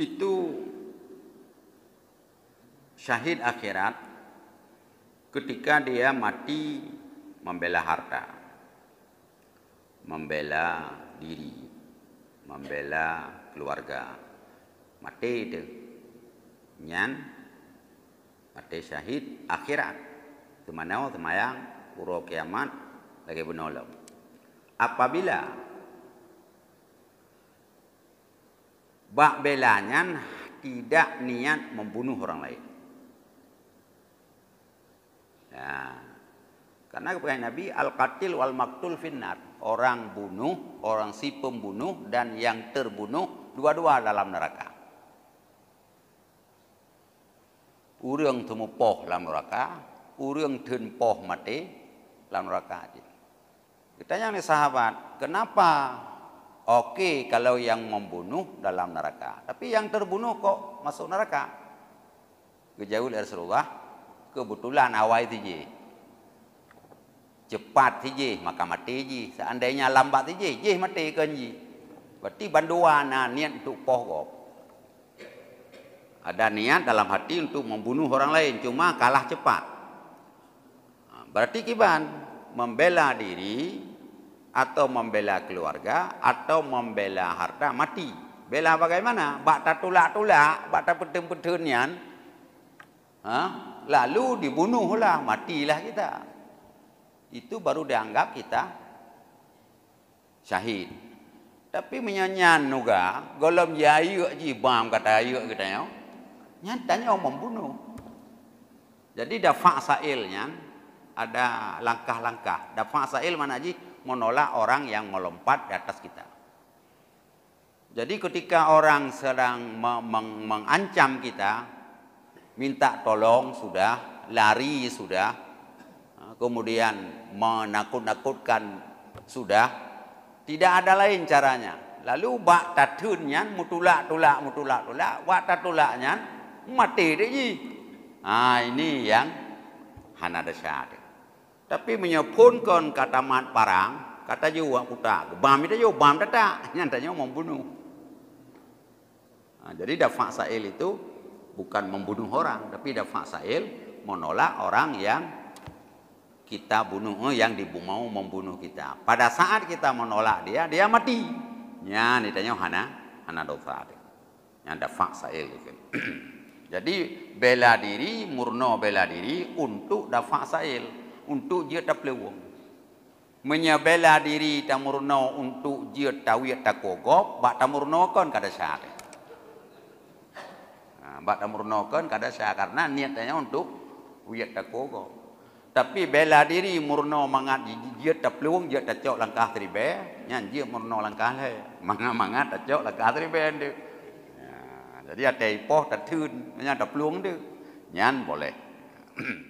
itu syahid akhirat ketika dia mati membela harta membela diri membela keluarga mati itu nyan mati syahid akhirat temanau temayang uro kiamat lagi penolong apabila bak belanya tidak niat membunuh orang lain. Ya. Karena kepada Nabi al-qatil wal maktul finnar, orang bunuh, orang si pembunuh dan yang terbunuh dua-dua dalam neraka. Urang temu poh dalam neraka, urang teun poh mati dalam neraka. Ditanya nih sahabat, kenapa Okey kalau yang membunuh dalam neraka. Tapi yang terbunuh kok masuk neraka? Kejauh dari Rasulullah. Kebetulan awal itu je. Cepat je, maka mati saja. Seandainya lambat je, je mati kan saja. Berarti banduan nah, niat untuk pohok. Ada niat dalam hati untuk membunuh orang lain, cuma kalah cepat. Ah, berarti kiban membela diri, atau membela keluarga atau membela harta mati. Bela bagaimana? Bak tak tulak-tulak, bak tak peten-peten ha? Lalu dibunuhlah, matilah kita. Itu baru dianggap kita syahid. Tapi menyanyian juga, golom jayuk je, bam kata ayuk kita. Ya. Nyatanya orang membunuh. Jadi dafa sailnya ada langkah-langkah. Dafa sail mana je? menolak orang yang melompat di atas kita. Jadi ketika orang sedang mengancam kita, minta tolong sudah, lari sudah, ha, kemudian menakut-nakutkan sudah, tidak ada lain caranya. Lalu bak tatunnya mutulak tulak mutulak tulak bak tatulaknya mati deh. Ha, ah ini yang hanadasyah tapi menyepunkan kata mat parang kata jiwa kuta bam itu jiwa bam tata nyantanya membunuh nah, ha, jadi dafa sa'il itu bukan membunuh orang tapi dafa sa'il menolak orang yang kita bunuh eh, yang dibumau membunuh kita pada saat kita menolak dia dia mati nya ditanya hana hana dofa yang dafa sa'il itu jadi bela diri murno bela diri untuk dafa sa'il untuk dia tak boleh wong. Menyabela diri tamurno untuk dia tahu tak kogok, bak tamurno kan kada sah. Ha, bak tamurno kan kada sah, karena niatnya untuk ia tak kogok. Tapi bela diri murno mangat dia tak peluang dia tak cok langkah tribe, nyan dia murno langkah le, mana mangat tak cok langkah tribe ni. Ha, jadi ada ipoh tak tun, nyan tak peluang tu, nyan boleh.